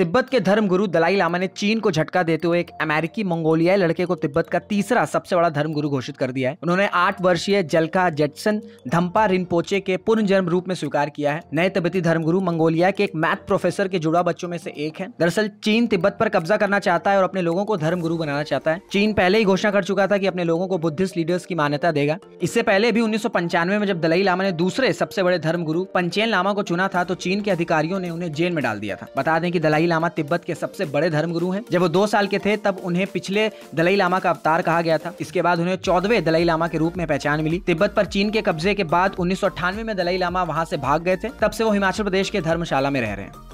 तिब्बत के धर्मगुरु दलाई लामा ने चीन को झटका देते हुए एक अमेरिकी मंगोलियाई लड़के को तिब्बत का तीसरा सबसे बड़ा धर्मगुरु घोषित कर दिया है उन्होंने आठ वर्षीय जलका जेटसन धम्पा रिनपोचे के पुनर्जन्म रूप में स्वीकार किया है नए तिब्बती धर्मगुरु मंगोलिया के एक मैथ प्रोफेसर के जुड़ा बच्चों में से एक है दरअसल चीन तिब्बत पर कब्जा करना चाहता है और अपने लोगों को धर्मगुरु बनाना चाहता है चीन पहले ही घोषणा कर चुका था कि अपने लोगों को बुद्धिस्ट लीडर्स की मान्यता देगा इससे पहले भी उन्नीस में जब दलाई लामा ने दूसरे सबसे बड़े धर्मगुरु पंचेन लामा को चुना था तो चीन के अधिकारियों ने उन्हें जेल में डाल दिया था बता दें कि दलाई लामा तिब्बत के सबसे बड़े धर्मगुरु हैं जब वो दो साल के थे तब उन्हें पिछले दलाई लामा का अवतार कहा गया था इसके बाद उन्हें चौदवे दलाई लामा के रूप में पहचान मिली तिब्बत पर चीन के कब्जे के बाद उन्नीस में दलाई लामा वहाँ से भाग गए थे तब से वो हिमाचल प्रदेश के धर्मशाला में रह रहे हैं